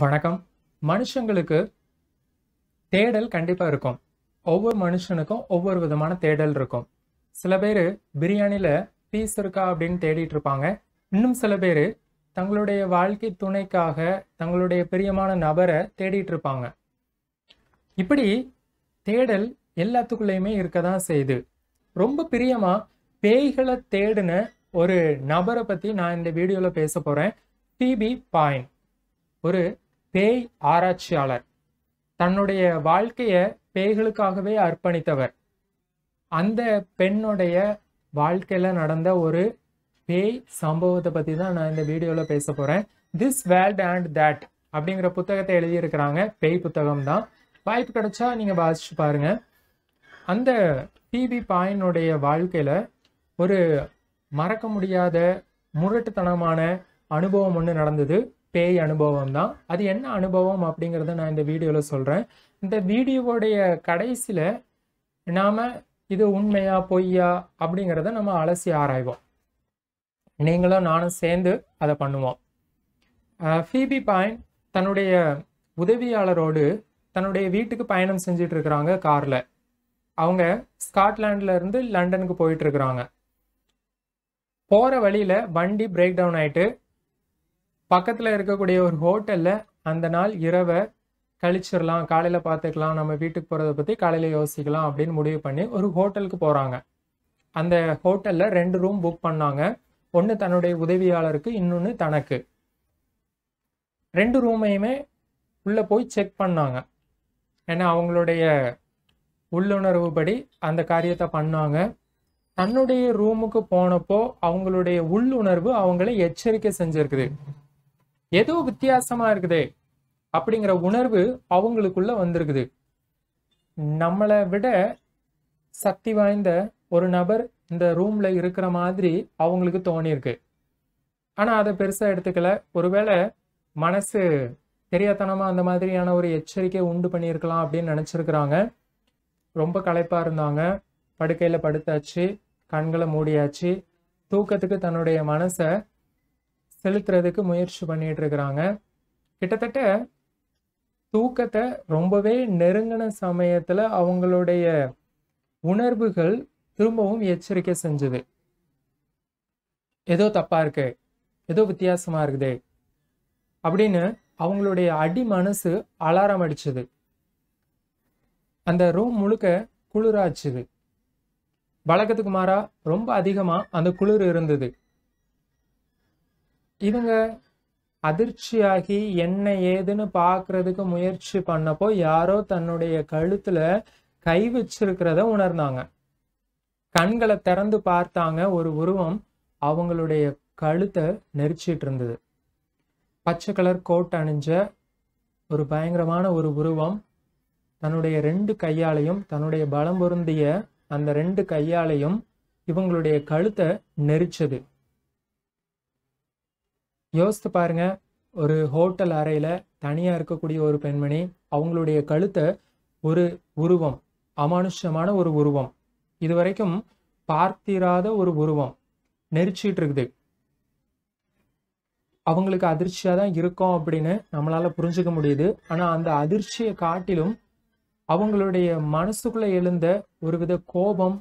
வணக்கம் மனுஷங்களுக்கு தேடல் கண்டிப்பாக இருக்கும் ஒவ்வொரு மனுஷனுக்கும் ஒவ்வொரு விதமான தேடல் இருக்கும் சில பேர் பிரியாணியில் பீஸ் இருக்கா அப்படின்னு தேடிட்டு இருப்பாங்க இன்னும் சில பேர் தங்களுடைய வாழ்க்கை துணைக்காக தங்களுடைய பிரியமான நபரை தேடிட்டு இருப்பாங்க இப்படி தேடல் எல்லாத்துக்குள்ளேயுமே இருக்க தான் செய்யுது ரொம்ப பிரியமாக பேய்களை தேடின ஒரு நபரை பற்றி நான் இந்த வீடியோவில் பேச போகிறேன் பிபி பாயின் ஒரு பேய் ஆராய்ச்சியாளர் தன்னுடைய வாழ்க்கையை பேய்களுக்காகவே அர்ப்பணித்தவர் அந்த பெண்ணுடைய வாழ்க்கையில் நடந்த ஒரு பேய் சம்பவத்தை பற்றி தான் நான் இந்த வீடியோவில் பேச போகிறேன் திஸ் வேல்ட் அண்ட் தேட் அப்படிங்கிற புத்தகத்தை எழுதியிருக்கிறாங்க பேய் புத்தகம் தான் வாய்ப்பு கிடைச்சா நீங்கள் வாசிச்சு பாருங்கள் அந்த பிபி பாயினுடைய வாழ்க்கையில் ஒரு மறக்க முடியாத முரட்டுத்தனமான அனுபவம் ஒன்று நடந்தது பேய் அனுபவம் தான் அது என்ன அனுபவம் அப்படிங்கிறத நான் இந்த வீடியோவில் சொல்கிறேன் இந்த வீடியோவுடைய கடைசியில் நாம் இது உண்மையா பொய்யா அப்படிங்கிறத நம்ம அலசி ஆராய்வோம் நீங்களும் நானும் சேர்ந்து அதை பண்ணுவோம் ஃபீபி பாயின் தன்னுடைய உதவியாளரோடு தன்னுடைய வீட்டுக்கு பயணம் செஞ்சுட்டு இருக்கிறாங்க காரில் அவங்க ஸ்காட்லாண்டில் இருந்து லண்டனுக்கு போயிட்டு இருக்கிறாங்க போகிற வழியில் வண்டி பிரேக் டவுன் ஆகிட்டு பக்கத்தில் இருக்கக்கூடிய ஒரு ஹோட்டலில் அந்த நாள் இரவை கழிச்சிடலாம் காலையில் பார்த்துக்கலாம் நம்ம வீட்டுக்கு போகிறத பற்றி காலையில் யோசிக்கலாம் அப்படின்னு முடிவு பண்ணி ஒரு ஹோட்டலுக்கு போகிறாங்க அந்த ஹோட்டலில் ரெண்டு ரூம் புக் பண்ணாங்க ஒன்று தன்னுடைய உதவியாளருக்கு இன்னொன்று தனக்கு ரெண்டு ரூமையுமே உள்ளே போய் செக் பண்ணாங்க ஏன்னா அவங்களுடைய படி அந்த காரியத்தை பண்ணாங்க தன்னுடைய ரூமுக்கு போனப்போ அவங்களுடைய உள்ளுணர்வு அவங்கள எச்சரிக்கை செஞ்சுருக்குது ஏதோ வித்தியாசமா இருக்குது அப்படிங்கிற உணர்வு அவங்களுக்குள்ள வந்திருக்குது நம்மளை விட சக்தி வாய்ந்த ஒரு நபர் இந்த ரூம்ல இருக்கிற மாதிரி அவங்களுக்கு தோணியிருக்கு ஆனா அதை பெருசா எடுத்துக்கல ஒருவேளை மனசு தெரியாதனமா அந்த மாதிரியான ஒரு எச்சரிக்கை உண்டு பண்ணியிருக்கலாம் அப்படின்னு நினைச்சிருக்கிறாங்க ரொம்ப களைப்பாக இருந்தாங்க படுக்கையில் படுத்தாச்சு கண்களை மூடியாச்சு தூக்கத்துக்கு தன்னுடைய மனசை செலுத்துறதுக்கு முயற்சி பண்ணிட்டு இருக்கிறாங்க கிட்டத்தட்ட தூக்கத்தை ரொம்பவே நெருங்கின சமயத்தில் அவங்களுடைய உணர்வுகள் திரும்பவும் எச்சரிக்கை செஞ்சுது ஏதோ தப்பாக இருக்கு ஏதோ வித்தியாசமாக இருக்குது அப்படின்னு அவங்களுடைய அடி மனசு அலாரம் அடிச்சது அந்த ரூம் முழுக்க குளிராச்சுது வழக்கத்துக்கு மாறா ரொம்ப அதிகமாக அந்த குளிர் இருந்தது இவங்க அதிர்ச்சியாகி என்ன ஏதுன்னு பார்க்கறதுக்கு முயற்சி பண்ணப்போ யாரோ தன்னுடைய கழுத்துல கை வச்சிருக்கிறத உணர்ந்தாங்க கண்களை திறந்து பார்த்தாங்க ஒரு உருவம் அவங்களுடைய கழுத்தை நெரிச்சிட்டு இருந்தது பச்சை கலர் கோட் அணிஞ்ச ஒரு பயங்கரமான ஒரு உருவம் தன்னுடைய ரெண்டு கையாலையும் தன்னுடைய பலம் பொருந்திய அந்த ரெண்டு கையாலையும் இவங்களுடைய கழுத்தை நெரிச்சது யோசித்து பாருங்கள் ஒரு ஹோட்டல் அறையில் தனியாக இருக்கக்கூடிய ஒரு பெண்மணி அவங்களுடைய கழுத்தை ஒரு உருவம் அமானுஷ்யமான ஒரு உருவம் இது வரைக்கும் பார்த்திராத ஒரு உருவம் நெரிச்சிட்டு இருக்குது அவங்களுக்கு அதிர்ச்சியாக தான் இருக்கும் அப்படின்னு நம்மளால் புரிஞ்சுக்க முடியுது ஆனால் அந்த அதிர்ச்சியை காட்டிலும் அவங்களுடைய மனசுக்குள்ளே எழுந்த ஒருவித கோபம்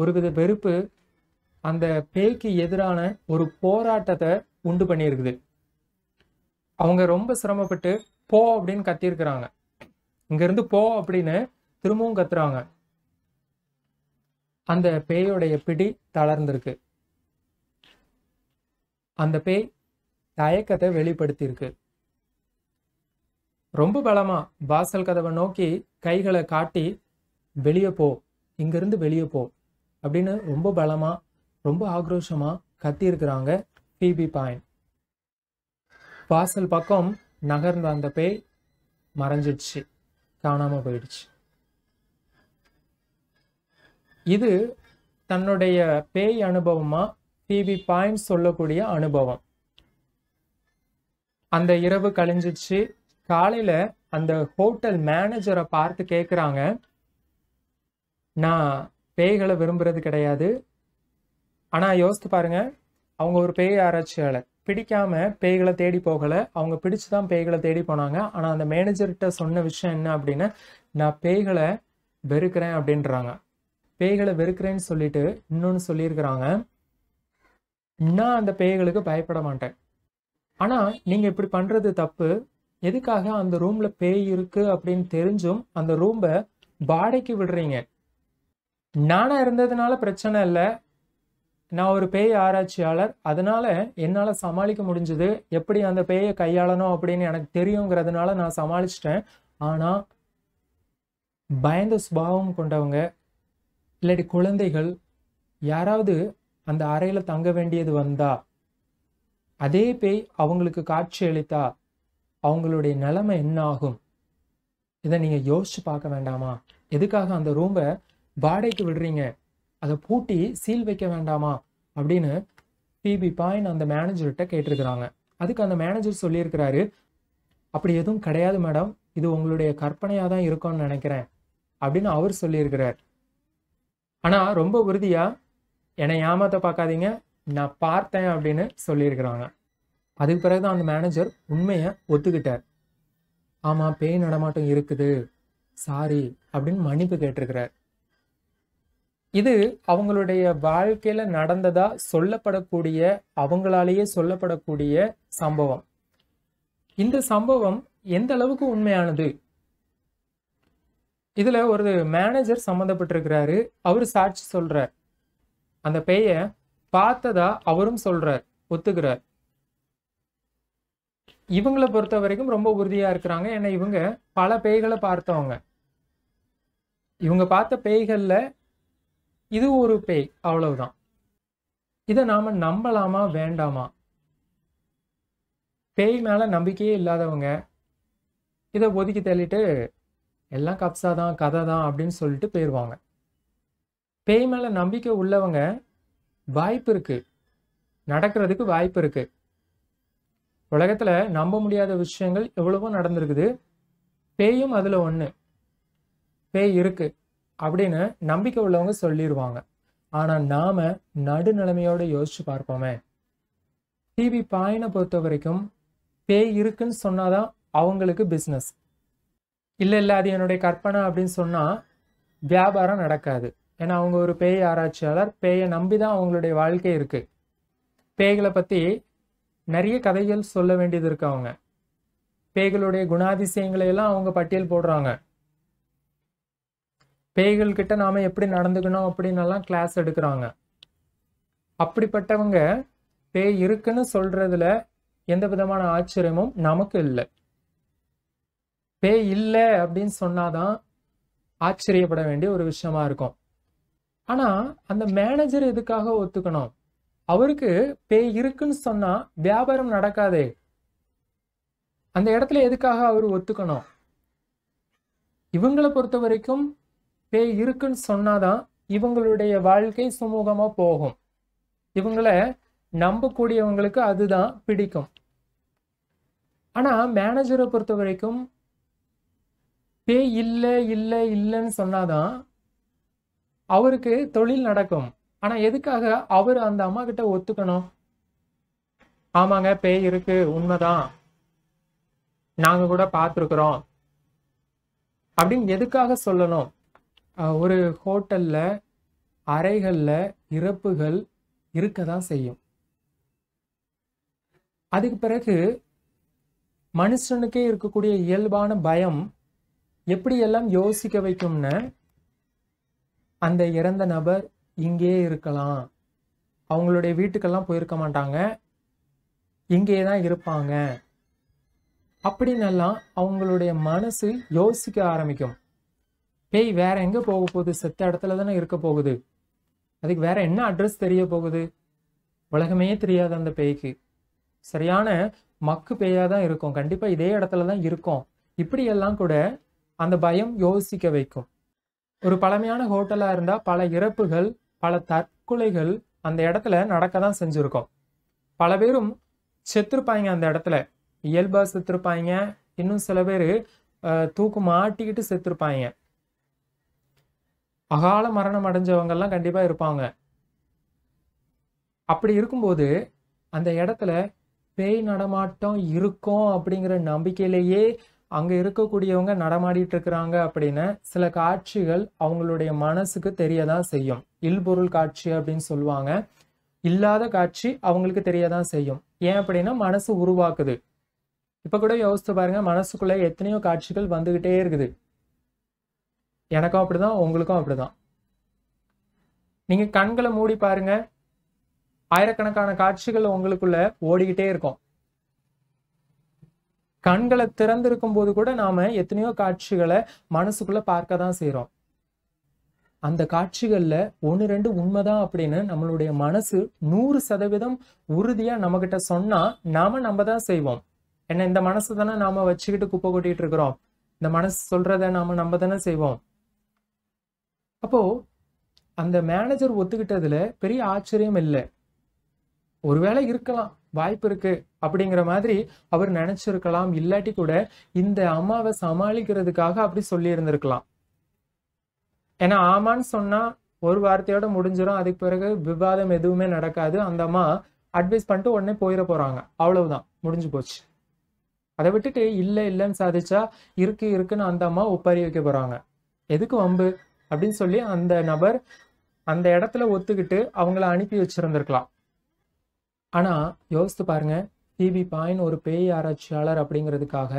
ஒருவித வெறுப்பு அந்த பேய்க்கு எதிரான ஒரு போராட்டத்தை உண்டு பண்ணியிருக்குது அவங்க ரொம்ப சிரமப்பட்டு போ அப்படின்னு கத்தியிருக்கிறாங்க இங்கேருந்து போ அப்படின்னு திரும்பவும் கத்துறாங்க அந்த பேயோடைய பிடி தளர்ந்திருக்கு அந்த பேய் தயக்கத்தை வெளிப்படுத்தியிருக்கு ரொம்ப பலமா வாசல் கதவை நோக்கி கைகளை காட்டி வெளியே போ இங்கிருந்து வெளியே போ அப்படின்னு ரொம்ப பலமா ரொம்ப ஆக்ரோஷமா இருக்கிறாங்க பிபி பாயிண்ட் வாசல் பக்கம் நகர்ந்த அந்த பேய் மறைஞ்சிடுச்சு காணாம போயிடுச்சு இது தன்னுடைய பேய் அனுபவமா பிபி பாயிண்ட் சொல்லக்கூடிய அனுபவம் அந்த இரவு கழிஞ்சிச்சு காலையில அந்த ஹோட்டல் மேனேஜரை பார்த்து கேட்குறாங்க நான் பேய்களை விரும்புறது கிடையாது ஆனால் யோசித்து பாருங்கள் அவங்க ஒரு பேய் ஆராய்ச்சியாளர் பிடிக்காம பேய்களை தேடி போகலை அவங்க பிடிச்சு தான் பேய்களை தேடி போனாங்க ஆனால் அந்த மேனேஜர்கிட்ட சொன்ன விஷயம் என்ன அப்படின்னா நான் பேய்களை வெறுக்கிறேன் அப்படின்றாங்க பேய்களை வெறுக்கிறேன்னு சொல்லிட்டு இன்னொன்று சொல்லியிருக்கிறாங்க நான் அந்த பேய்களுக்கு பயப்பட மாட்டேன் ஆனால் நீங்கள் இப்படி பண்ணுறது தப்பு எதுக்காக அந்த ரூமில் பேய் இருக்குது அப்படின்னு தெரிஞ்சும் அந்த ரூமை வாடகைக்கு விடுறீங்க நானாக இருந்ததுனால பிரச்சனை இல்லை நான் ஒரு பேய் ஆராய்ச்சியாளர் அதனால் என்னால் சமாளிக்க முடிஞ்சது எப்படி அந்த பேயை கையாளணும் அப்படின்னு எனக்கு தெரியுங்கிறதுனால நான் சமாளிச்சிட்டேன் ஆனால் பயந்த சுபாவம் கொண்டவங்க இல்லாட்டி குழந்தைகள் யாராவது அந்த அறையில் தங்க வேண்டியது வந்தா அதே பேய் அவங்களுக்கு காட்சி அளித்தா அவங்களுடைய நிலைமை என்ன ஆகும் இதை நீங்கள் யோசிச்சு பார்க்க வேண்டாமா எதுக்காக அந்த ரூமை வாடகைக்கு விடுறீங்க அதை பூட்டி சீல் வைக்க வேண்டாமா அப்படின்னு பிபி பாயின் அந்த மேனேஜர்கிட்ட கேட்டிருக்கிறாங்க அதுக்கு அந்த மேனேஜர் சொல்லியிருக்கிறாரு அப்படி எதுவும் கிடையாது மேடம் இது உங்களுடைய கற்பனையாக தான் இருக்கும்னு நினைக்கிறேன் அப்படின்னு அவர் சொல்லியிருக்கிறார் ஆனால் ரொம்ப உறுதியாக என்னை ஏமாத்த பார்க்காதீங்க நான் பார்த்தேன் அப்படின்னு சொல்லியிருக்கிறாங்க அதுக்கு பிறகு தான் அந்த மேனேஜர் உண்மையை ஒத்துக்கிட்டார் ஆமாம் பேய் நடமாட்டம் இருக்குது சாரி அப்படின்னு மன்னிப்பு கேட்டிருக்கிறார் இது அவங்களுடைய வாழ்க்கையில நடந்ததா சொல்லப்படக்கூடிய அவங்களாலேயே சொல்லப்படக்கூடிய சம்பவம் இந்த சம்பவம் எந்த அளவுக்கு உண்மையானது இதுல ஒரு மேனேஜர் சம்மந்தப்பட்டிருக்கிறாரு அவர் சாட்சி சொல்றார் அந்த பெய பார்த்ததா அவரும் சொல்றார் ஒத்துக்கிறார் இவங்களை பொறுத்த வரைக்கும் ரொம்ப உறுதியா இருக்கிறாங்க ஏன்னா இவங்க பல பேய்களை பார்த்தவங்க இவங்க பார்த்த பேய்களில் இது ஒரு பேய் அவ்வளவுதான் இதை நாம் நம்பலாமா வேண்டாமா பேய் மேலே நம்பிக்கையே இல்லாதவங்க இதை ஒதுக்கி தள்ளிட்டு எல்லாம் கப்சா தான் கதை தான் அப்படின்னு சொல்லிட்டு போயிடுவாங்க பேய் மேலே நம்பிக்கை உள்ளவங்க வாய்ப்பு இருக்குது நடக்கிறதுக்கு வாய்ப்பு இருக்குது உலகத்தில் நம்ப முடியாத விஷயங்கள் எவ்வளவோ நடந்திருக்குது பேயும் அதில் ஒன்று பேய் இருக்குது அப்படின்னு நம்பிக்கை உள்ளவங்க சொல்லிடுவாங்க ஆனால் நாம் நடுநிலைமையோடு யோசிச்சு பார்ப்போமே டிவி பாயினை பொறுத்த வரைக்கும் பேய் இருக்குன்னு சொன்னாதான் அவங்களுக்கு பிஸ்னஸ் இல்லை இல்லை அது என்னுடைய கற்பனை அப்படின்னு சொன்னால் வியாபாரம் நடக்காது ஏன்னா அவங்க ஒரு பேய் ஆராய்ச்சியாளர் பேயை நம்பி தான் அவங்களுடைய வாழ்க்கை இருக்குது பேய்களை பற்றி நிறைய கதைகள் சொல்ல வேண்டியது இருக்கு அவங்க பேய்களுடைய குணாதிசயங்களையெல்லாம் அவங்க பட்டியல் போடுறாங்க பேய்கள் கிட்ட நாம எப்படி நடந்துக்கணும் எல்லாம் கிளாஸ் எடுக்கிறாங்க அப்படிப்பட்டவங்க பேய் இருக்குன்னு சொல்றதுல எந்த விதமான ஆச்சரியமும் நமக்கு இல்லை பேய் இல்லை அப்படின்னு சொன்னாதான் ஆச்சரியப்பட வேண்டிய ஒரு விஷயமா இருக்கும் ஆனா அந்த மேனேஜர் எதுக்காக ஒத்துக்கணும் அவருக்கு பேய் இருக்குன்னு சொன்னா வியாபாரம் நடக்காதே அந்த இடத்துல எதுக்காக அவர் ஒத்துக்கணும் இவங்களை பொறுத்த வரைக்கும் பேய் இருக்குன்னு சொன்னாதான் இவங்களுடைய வாழ்க்கை சுமூகமா போகும் இவங்களை நம்பக்கூடியவங்களுக்கு அதுதான் பிடிக்கும் ஆனா மேனேஜரை பொறுத்த வரைக்கும் பேய் இல்லை இல்லை இல்லைன்னு சொன்னாதான் அவருக்கு தொழில் நடக்கும் ஆனா எதுக்காக அவர் அந்த அம்மா கிட்ட ஒத்துக்கணும் ஆமாங்க பே இருக்கு உண்மைதான் நாங்க கூட பார்த்துருக்குறோம் அப்படின்னு எதுக்காக சொல்லணும் ஒரு ஹோட்டலில் அறைகளில் இறப்புகள் இருக்க தான் செய்யும் அதுக்கு பிறகு மனுஷனுக்கே இருக்கக்கூடிய இயல்பான பயம் எப்படியெல்லாம் யோசிக்க வைக்கும்னு அந்த இறந்த நபர் இங்கே இருக்கலாம் அவங்களுடைய வீட்டுக்கெல்லாம் போயிருக்க மாட்டாங்க இங்கே தான் இருப்பாங்க அப்படின்னெல்லாம் அவங்களுடைய மனசு யோசிக்க ஆரம்பிக்கும் பேய் வேற எங்கே போக போகுது செத்த இடத்துல தானே இருக்க போகுது அதுக்கு வேற என்ன அட்ரஸ் தெரிய போகுது உலகமே தெரியாது அந்த பேய்க்கு சரியான மக்கு பேயாக தான் இருக்கும் கண்டிப்பாக இதே இடத்துல தான் இருக்கும் இப்படியெல்லாம் கூட அந்த பயம் யோசிக்க வைக்கும் ஒரு பழமையான ஹோட்டலாக இருந்தால் பல இறப்புகள் பல தற்கொலைகள் அந்த இடத்துல நடக்க தான் செஞ்சுருக்கோம் பல பேரும் செத்துருப்பாங்க அந்த இடத்துல இயல்பாக செத்துருப்பாங்க இன்னும் சில பேர் தூக்கு மாட்டிக்கிட்டு செத்துருப்பாங்க அகால மரணம் அடைஞ்சவங்கெல்லாம் கண்டிப்பாக இருப்பாங்க அப்படி இருக்கும்போது அந்த இடத்துல பேய் நடமாட்டம் இருக்கும் அப்படிங்கிற நம்பிக்கையிலேயே அங்கே இருக்கக்கூடியவங்க நடமாடிட்டு இருக்கிறாங்க அப்படின்னு சில காட்சிகள் அவங்களுடைய மனசுக்கு தெரியதான் செய்யும் இல்பொருள் காட்சி அப்படின்னு சொல்லுவாங்க இல்லாத காட்சி அவங்களுக்கு தெரியதான் செய்யும் ஏன் அப்படின்னா மனசு உருவாக்குது இப்போ கூட யோசித்து பாருங்க மனசுக்குள்ள எத்தனையோ காட்சிகள் வந்துகிட்டே இருக்குது எனக்கும் அப்படிதான் உங்களுக்கும் அப்படிதான் நீங்க கண்களை மூடி பாருங்க ஆயிரக்கணக்கான காட்சிகள் உங்களுக்குள்ள ஓடிக்கிட்டே இருக்கும் கண்களை திறந்திருக்கும் போது கூட நாம எத்தனையோ காட்சிகளை மனசுக்குள்ள பார்க்க தான் செய்யறோம் அந்த காட்சிகள்ல ஒன்று ரெண்டு உண்மைதான் அப்படின்னு நம்மளுடைய மனசு நூறு சதவீதம் உறுதியா நம்ம கிட்ட சொன்னா நாம நம்ம தான் செய்வோம் ஏன்னா இந்த மனசு தானே நாம வச்சுக்கிட்டு குப்பை கொட்டிட்டு இருக்கிறோம் இந்த மனசு சொல்றத நாம நம்ம தானே செய்வோம் அப்போது அந்த மேனேஜர் ஒத்துக்கிட்டதில் பெரிய ஆச்சரியம் இல்லை ஒருவேளை இருக்கலாம் வாய்ப்பு இருக்கு அப்படிங்கிற மாதிரி அவர் நினைச்சிருக்கலாம் இல்லாட்டி கூட இந்த அம்மாவை சமாளிக்கிறதுக்காக அப்படி சொல்லியிருந்திருக்கலாம் ஏன்னா ஆமான்னு சொன்னா ஒரு வார்த்தையோட முடிஞ்சிடும் அதுக்கு பிறகு விவாதம் எதுவுமே நடக்காது அந்த அம்மா அட்வைஸ் பண்ணிட்டு உடனே போயிட போறாங்க அவ்வளவுதான் முடிஞ்சு போச்சு அதை விட்டுட்டு இல்லை இல்லைன்னு சாதிச்சா இருக்கு இருக்குன்னு அந்த அம்மா ஒப்பாரி வைக்க போறாங்க எதுக்கு வம்பு அப்படின்னு சொல்லி அந்த நபர் அந்த இடத்துல ஒத்துக்கிட்டு அவங்கள அனுப்பி வச்சிருந்திருக்கலாம் ஆனால் யோசித்து பாருங்க பிபி பாயின் ஒரு பேய் ஆராய்ச்சியாளர் அப்படிங்கிறதுக்காக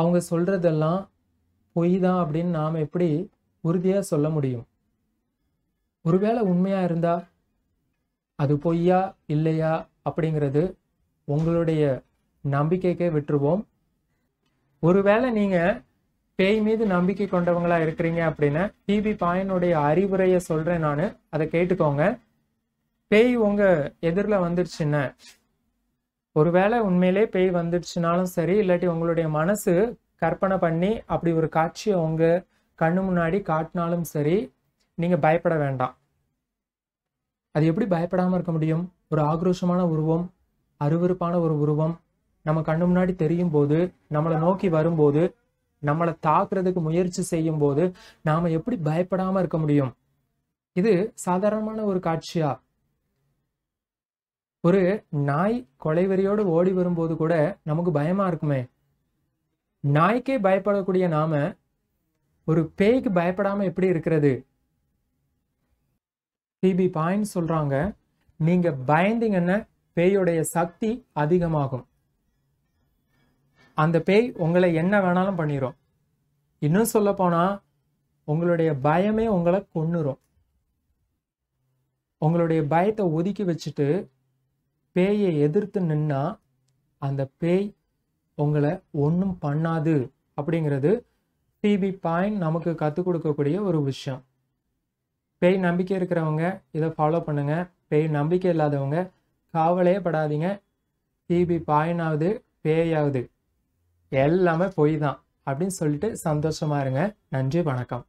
அவங்க சொல்றதெல்லாம் பொய் தான் அப்படின்னு நாம் எப்படி உறுதியாக சொல்ல முடியும் ஒருவேளை உண்மையாக இருந்தால் அது பொய்யா இல்லையா அப்படிங்கிறது உங்களுடைய நம்பிக்கைக்கே விட்டுருவோம் ஒருவேளை நீங்கள் பேய் மீது நம்பிக்கை கொண்டவங்களா இருக்கிறீங்க அப்படின்னா டிபி பாயனுடைய அறிவுரையை சொல்றேன் நான் அதை கேட்டுக்கோங்க பேய் உங்க எதிரில் வந்துடுச்சுன்னா ஒருவேளை உண்மையிலே பேய் வந்துடுச்சுனாலும் சரி இல்லாட்டி உங்களுடைய மனசு கற்பனை பண்ணி அப்படி ஒரு காட்சியை உங்க கண்ணு முன்னாடி காட்டினாலும் சரி நீங்க பயப்பட வேண்டாம் அது எப்படி பயப்படாமல் இருக்க முடியும் ஒரு ஆக்ரோஷமான உருவம் அருவறுப்பான ஒரு உருவம் நம்ம கண்ணு முன்னாடி தெரியும் போது நம்மளை நோக்கி வரும்போது நம்மளை தாக்குறதுக்கு முயற்சி செய்யும் போது நாம எப்படி பயப்படாம இருக்க முடியும் இது சாதாரணமான ஒரு காட்சியா ஒரு நாய் கொலைவெறியோடு ஓடி வரும்போது கூட நமக்கு பயமா இருக்குமே நாய்க்கே பயப்படக்கூடிய நாம ஒரு பேய்க்கு பயப்படாம எப்படி இருக்கிறது பிபி பாயிண்ட் சொல்றாங்க நீங்க பயந்தீங்கன்னா பேயோடைய சக்தி அதிகமாகும் அந்த பேய் உங்களை என்ன வேணாலும் பண்ணிடும் இன்னும் சொல்ல போனால் உங்களுடைய பயமே உங்களை கொன்னுரும் உங்களுடைய பயத்தை ஒதுக்கி வச்சுட்டு பேயை எதிர்த்து நின்னா அந்த பேய் உங்களை ஒன்றும் பண்ணாது அப்படிங்கிறது டிபி பாயிண்ட் நமக்கு கற்றுக் கொடுக்கக்கூடிய ஒரு விஷயம் பேய் நம்பிக்கை இருக்கிறவங்க இதை ஃபாலோ பண்ணுங்கள் பேய் நம்பிக்கை இல்லாதவங்க காவலே படாதீங்க டிபி பாயினாவது பேயாவது எல்லாமே பொய் தான் அப்படின்னு சொல்லிட்டு சந்தோஷமா இருங்க நன்றி வணக்கம்